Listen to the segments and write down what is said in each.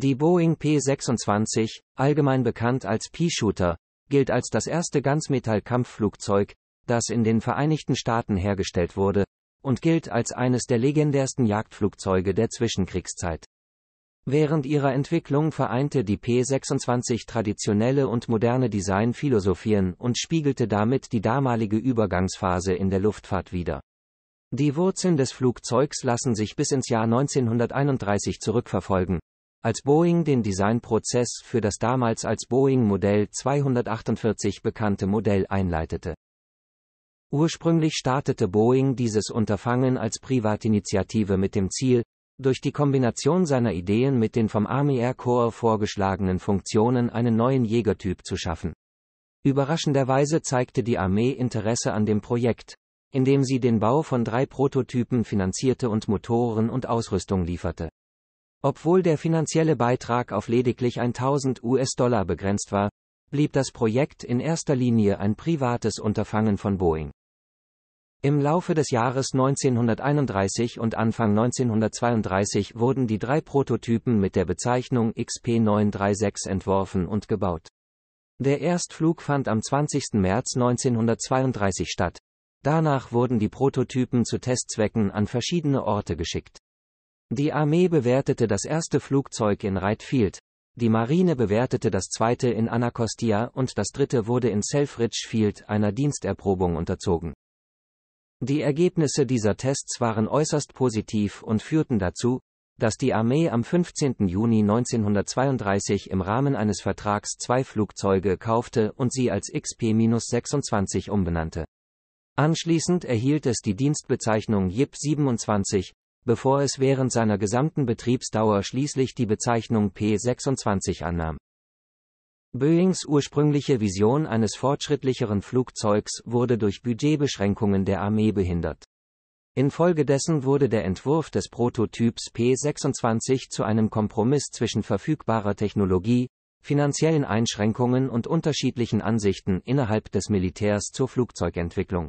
Die Boeing P-26, allgemein bekannt als P-Shooter, gilt als das erste Ganzmetall-Kampfflugzeug, das in den Vereinigten Staaten hergestellt wurde, und gilt als eines der legendärsten Jagdflugzeuge der Zwischenkriegszeit. Während ihrer Entwicklung vereinte die P-26 traditionelle und moderne Designphilosophien und spiegelte damit die damalige Übergangsphase in der Luftfahrt wider. Die Wurzeln des Flugzeugs lassen sich bis ins Jahr 1931 zurückverfolgen, als Boeing den Designprozess für das damals als Boeing Modell 248 bekannte Modell einleitete. Ursprünglich startete Boeing dieses Unterfangen als Privatinitiative mit dem Ziel, durch die Kombination seiner Ideen mit den vom Army Air Corps vorgeschlagenen Funktionen einen neuen Jägertyp zu schaffen. Überraschenderweise zeigte die Armee Interesse an dem Projekt, indem sie den Bau von drei Prototypen finanzierte und Motoren und Ausrüstung lieferte. Obwohl der finanzielle Beitrag auf lediglich 1000 US-Dollar begrenzt war, blieb das Projekt in erster Linie ein privates Unterfangen von Boeing. Im Laufe des Jahres 1931 und Anfang 1932 wurden die drei Prototypen mit der Bezeichnung XP936 entworfen und gebaut. Der Erstflug fand am 20. März 1932 statt. Danach wurden die Prototypen zu Testzwecken an verschiedene Orte geschickt. Die Armee bewertete das erste Flugzeug in Wright Field. Die Marine bewertete das zweite in Anacostia und das dritte wurde in Selfridge Field einer Diensterprobung unterzogen. Die Ergebnisse dieser Tests waren äußerst positiv und führten dazu, dass die Armee am 15. Juni 1932 im Rahmen eines Vertrags zwei Flugzeuge kaufte und sie als XP-26 umbenannte. Anschließend erhielt es die Dienstbezeichnung JIP 27, bevor es während seiner gesamten Betriebsdauer schließlich die Bezeichnung P-26 annahm. Boeings ursprüngliche Vision eines fortschrittlicheren Flugzeugs wurde durch Budgetbeschränkungen der Armee behindert. Infolgedessen wurde der Entwurf des Prototyps P-26 zu einem Kompromiss zwischen verfügbarer Technologie, finanziellen Einschränkungen und unterschiedlichen Ansichten innerhalb des Militärs zur Flugzeugentwicklung.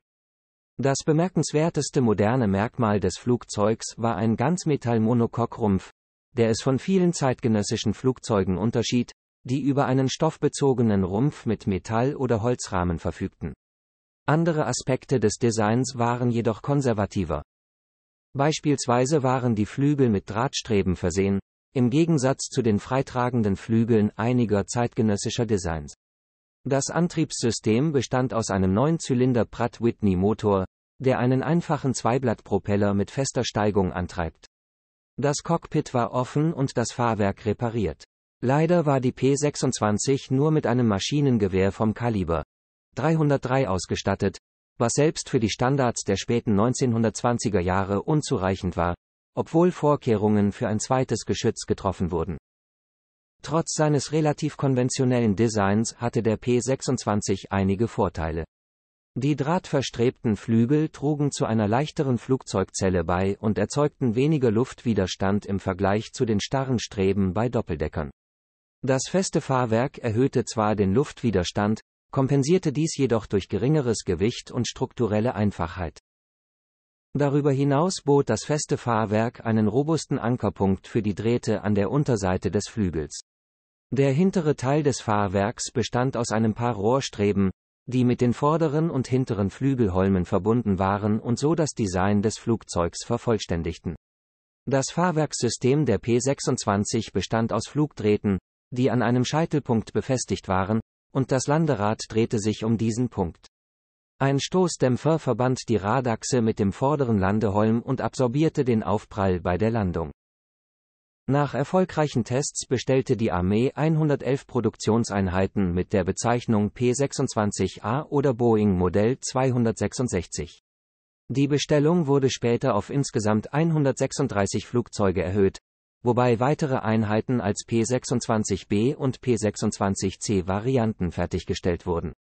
Das bemerkenswerteste moderne Merkmal des Flugzeugs war ein ganzmetall rumpf der es von vielen zeitgenössischen Flugzeugen unterschied, die über einen stoffbezogenen Rumpf mit Metall- oder Holzrahmen verfügten. Andere Aspekte des Designs waren jedoch konservativer. Beispielsweise waren die Flügel mit Drahtstreben versehen, im Gegensatz zu den freitragenden Flügeln einiger zeitgenössischer Designs. Das Antriebssystem bestand aus einem 9-Zylinder Pratt Whitney Motor, der einen einfachen Zweiblattpropeller mit fester Steigung antreibt. Das Cockpit war offen und das Fahrwerk repariert. Leider war die P26 nur mit einem Maschinengewehr vom Kaliber 303 ausgestattet, was selbst für die Standards der späten 1920er Jahre unzureichend war, obwohl Vorkehrungen für ein zweites Geschütz getroffen wurden. Trotz seines relativ konventionellen Designs hatte der P26 einige Vorteile. Die drahtverstrebten Flügel trugen zu einer leichteren Flugzeugzelle bei und erzeugten weniger Luftwiderstand im Vergleich zu den starren Streben bei Doppeldeckern. Das feste Fahrwerk erhöhte zwar den Luftwiderstand, kompensierte dies jedoch durch geringeres Gewicht und strukturelle Einfachheit. Darüber hinaus bot das feste Fahrwerk einen robusten Ankerpunkt für die Drähte an der Unterseite des Flügels. Der hintere Teil des Fahrwerks bestand aus einem paar Rohrstreben, die mit den vorderen und hinteren Flügelholmen verbunden waren und so das Design des Flugzeugs vervollständigten. Das Fahrwerkssystem der P-26 bestand aus Flugdrähten, die an einem Scheitelpunkt befestigt waren, und das Landerad drehte sich um diesen Punkt. Ein Stoßdämpfer verband die Radachse mit dem vorderen Landeholm und absorbierte den Aufprall bei der Landung. Nach erfolgreichen Tests bestellte die Armee 111 Produktionseinheiten mit der Bezeichnung P26A oder Boeing Modell 266. Die Bestellung wurde später auf insgesamt 136 Flugzeuge erhöht, wobei weitere Einheiten als P26B und P26C Varianten fertiggestellt wurden.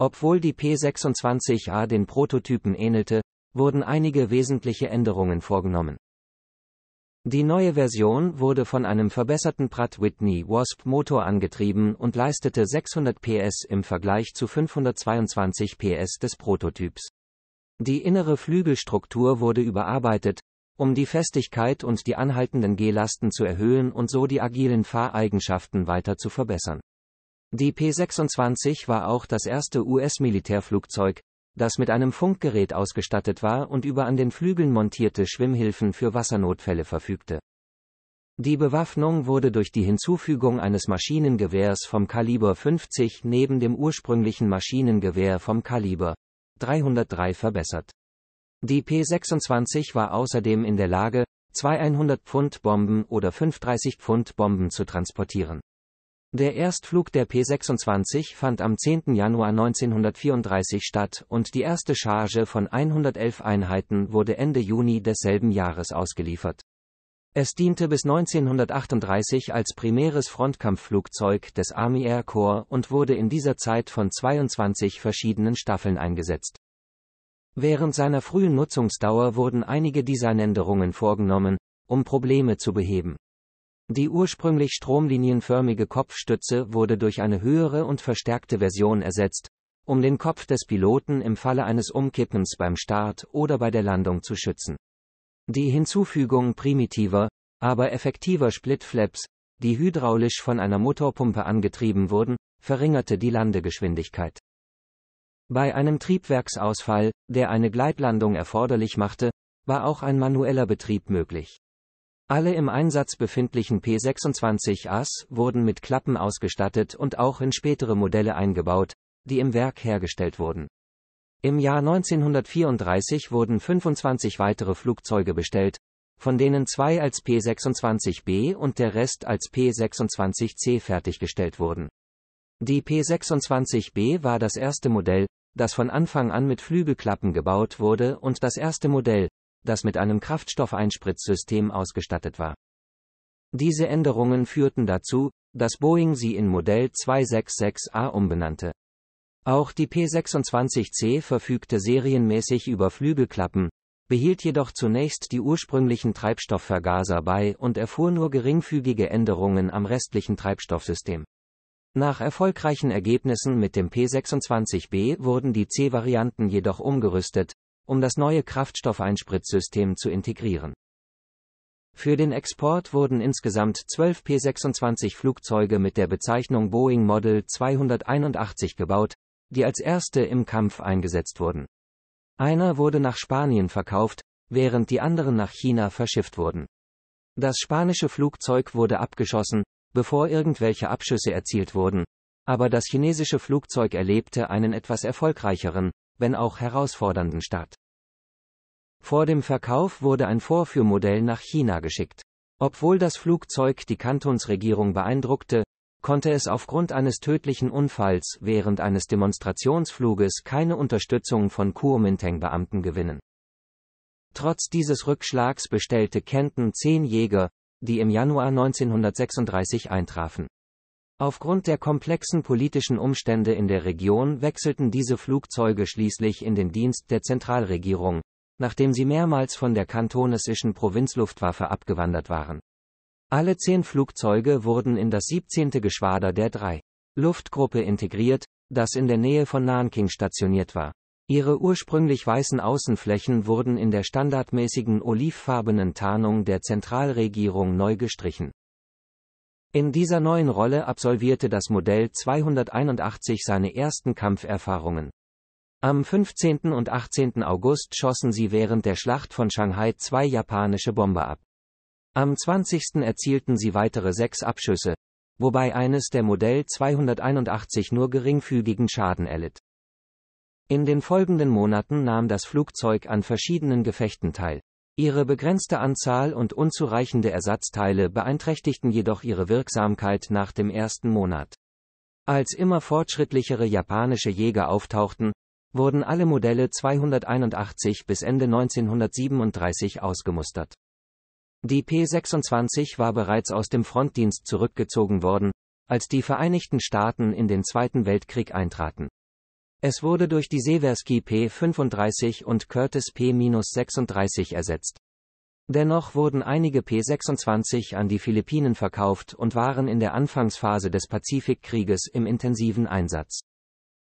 Obwohl die P26A den Prototypen ähnelte, wurden einige wesentliche Änderungen vorgenommen. Die neue Version wurde von einem verbesserten Pratt Whitney Wasp Motor angetrieben und leistete 600 PS im Vergleich zu 522 PS des Prototyps. Die innere Flügelstruktur wurde überarbeitet, um die Festigkeit und die anhaltenden G-Lasten zu erhöhen und so die agilen Fahreigenschaften weiter zu verbessern. Die P-26 war auch das erste US-Militärflugzeug, das mit einem Funkgerät ausgestattet war und über an den Flügeln montierte Schwimmhilfen für Wassernotfälle verfügte. Die Bewaffnung wurde durch die Hinzufügung eines Maschinengewehrs vom Kaliber 50 neben dem ursprünglichen Maschinengewehr vom Kaliber 303 verbessert. Die P-26 war außerdem in der Lage, zwei 100-Pfund-Bomben oder 35-Pfund-Bomben zu transportieren. Der Erstflug der P-26 fand am 10. Januar 1934 statt und die erste Charge von 111 Einheiten wurde Ende Juni desselben Jahres ausgeliefert. Es diente bis 1938 als primäres Frontkampfflugzeug des Army Air Corps und wurde in dieser Zeit von 22 verschiedenen Staffeln eingesetzt. Während seiner frühen Nutzungsdauer wurden einige Designänderungen vorgenommen, um Probleme zu beheben. Die ursprünglich stromlinienförmige Kopfstütze wurde durch eine höhere und verstärkte Version ersetzt, um den Kopf des Piloten im Falle eines Umkippens beim Start oder bei der Landung zu schützen. Die Hinzufügung primitiver, aber effektiver Splitflaps, die hydraulisch von einer Motorpumpe angetrieben wurden, verringerte die Landegeschwindigkeit. Bei einem Triebwerksausfall, der eine Gleitlandung erforderlich machte, war auch ein manueller Betrieb möglich. Alle im Einsatz befindlichen P26As wurden mit Klappen ausgestattet und auch in spätere Modelle eingebaut, die im Werk hergestellt wurden. Im Jahr 1934 wurden 25 weitere Flugzeuge bestellt, von denen zwei als P26B und der Rest als P26C fertiggestellt wurden. Die P26B war das erste Modell, das von Anfang an mit Flügelklappen gebaut wurde und das erste Modell, das mit einem Kraftstoffeinspritzsystem ausgestattet war. Diese Änderungen führten dazu, dass Boeing sie in Modell 266A umbenannte. Auch die P26C verfügte serienmäßig über Flügelklappen, behielt jedoch zunächst die ursprünglichen Treibstoffvergaser bei und erfuhr nur geringfügige Änderungen am restlichen Treibstoffsystem. Nach erfolgreichen Ergebnissen mit dem P26B wurden die C-Varianten jedoch umgerüstet, um das neue Kraftstoffeinspritzsystem zu integrieren. Für den Export wurden insgesamt 12 P26 Flugzeuge mit der Bezeichnung Boeing Model 281 gebaut, die als erste im Kampf eingesetzt wurden. Einer wurde nach Spanien verkauft, während die anderen nach China verschifft wurden. Das spanische Flugzeug wurde abgeschossen, bevor irgendwelche Abschüsse erzielt wurden, aber das chinesische Flugzeug erlebte einen etwas erfolgreicheren, wenn auch herausfordernden Staat. Vor dem Verkauf wurde ein Vorführmodell nach China geschickt. Obwohl das Flugzeug die Kantonsregierung beeindruckte, konnte es aufgrund eines tödlichen Unfalls während eines Demonstrationsfluges keine Unterstützung von Kuomintang-Beamten gewinnen. Trotz dieses Rückschlags bestellte Kenton zehn Jäger, die im Januar 1936 eintrafen. Aufgrund der komplexen politischen Umstände in der Region wechselten diese Flugzeuge schließlich in den Dienst der Zentralregierung, nachdem sie mehrmals von der kantonesischen Provinzluftwaffe abgewandert waren. Alle zehn Flugzeuge wurden in das 17. Geschwader der 3 Luftgruppe integriert, das in der Nähe von Nanking stationiert war. Ihre ursprünglich weißen Außenflächen wurden in der standardmäßigen olivfarbenen Tarnung der Zentralregierung neu gestrichen. In dieser neuen Rolle absolvierte das Modell 281 seine ersten Kampferfahrungen. Am 15. und 18. August schossen sie während der Schlacht von Shanghai zwei japanische Bomber ab. Am 20. erzielten sie weitere sechs Abschüsse, wobei eines der Modell 281 nur geringfügigen Schaden erlitt. In den folgenden Monaten nahm das Flugzeug an verschiedenen Gefechten teil. Ihre begrenzte Anzahl und unzureichende Ersatzteile beeinträchtigten jedoch ihre Wirksamkeit nach dem ersten Monat. Als immer fortschrittlichere japanische Jäger auftauchten, wurden alle Modelle 281 bis Ende 1937 ausgemustert. Die P-26 war bereits aus dem Frontdienst zurückgezogen worden, als die Vereinigten Staaten in den Zweiten Weltkrieg eintraten. Es wurde durch die Seversky P35 und Curtis P-36 ersetzt. Dennoch wurden einige P-26 an die Philippinen verkauft und waren in der Anfangsphase des Pazifikkrieges im intensiven Einsatz.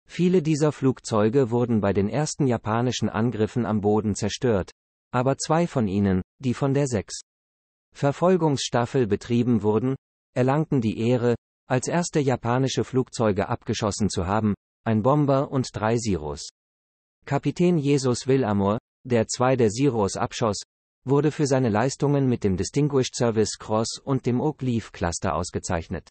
Viele dieser Flugzeuge wurden bei den ersten japanischen Angriffen am Boden zerstört, aber zwei von ihnen, die von der 6. Verfolgungsstaffel betrieben wurden, erlangten die Ehre, als erste japanische Flugzeuge abgeschossen zu haben, ein Bomber und drei Siros. Kapitän Jesus Villamor, der zwei der Siros abschoss, wurde für seine Leistungen mit dem Distinguished Service Cross und dem Oak Leaf Cluster ausgezeichnet.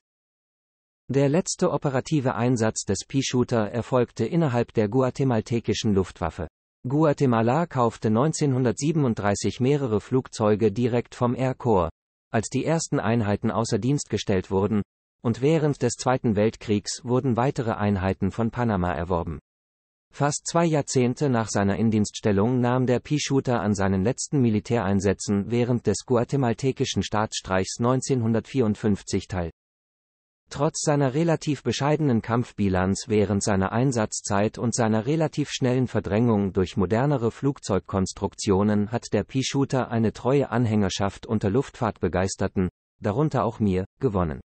Der letzte operative Einsatz des P-Shooter erfolgte innerhalb der guatemaltekischen Luftwaffe. Guatemala kaufte 1937 mehrere Flugzeuge direkt vom Air Corps, als die ersten Einheiten außer Dienst gestellt wurden, und während des Zweiten Weltkriegs wurden weitere Einheiten von Panama erworben. Fast zwei Jahrzehnte nach seiner Indienststellung nahm der P-Shooter an seinen letzten Militäreinsätzen während des guatemaltekischen Staatsstreichs 1954 teil. Trotz seiner relativ bescheidenen Kampfbilanz während seiner Einsatzzeit und seiner relativ schnellen Verdrängung durch modernere Flugzeugkonstruktionen hat der P-Shooter eine treue Anhängerschaft unter Luftfahrtbegeisterten, darunter auch mir, gewonnen.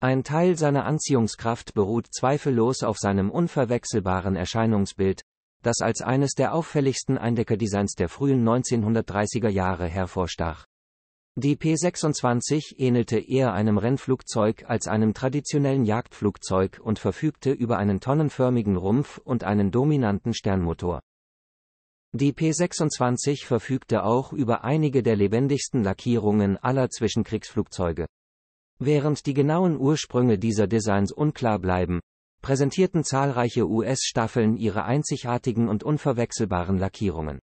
Ein Teil seiner Anziehungskraft beruht zweifellos auf seinem unverwechselbaren Erscheinungsbild, das als eines der auffälligsten Eindeckerdesigns der frühen 1930er Jahre hervorstach. Die P-26 ähnelte eher einem Rennflugzeug als einem traditionellen Jagdflugzeug und verfügte über einen tonnenförmigen Rumpf und einen dominanten Sternmotor. Die P-26 verfügte auch über einige der lebendigsten Lackierungen aller Zwischenkriegsflugzeuge. Während die genauen Ursprünge dieser Designs unklar bleiben, präsentierten zahlreiche US-Staffeln ihre einzigartigen und unverwechselbaren Lackierungen.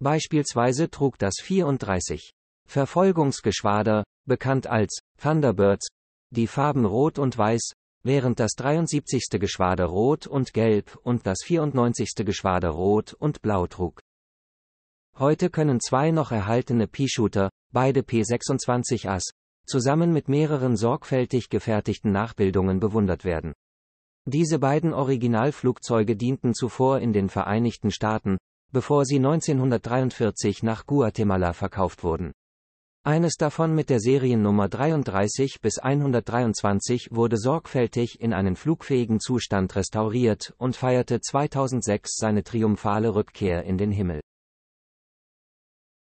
Beispielsweise trug das 34 Verfolgungsgeschwader, bekannt als Thunderbirds, die Farben Rot und Weiß, während das 73. Geschwader Rot und Gelb und das 94. Geschwader Rot und Blau trug. Heute können zwei noch erhaltene P-Shooter, beide P26As, zusammen mit mehreren sorgfältig gefertigten Nachbildungen bewundert werden. Diese beiden Originalflugzeuge dienten zuvor in den Vereinigten Staaten, bevor sie 1943 nach Guatemala verkauft wurden. Eines davon mit der Seriennummer 33 bis 123 wurde sorgfältig in einen flugfähigen Zustand restauriert und feierte 2006 seine triumphale Rückkehr in den Himmel.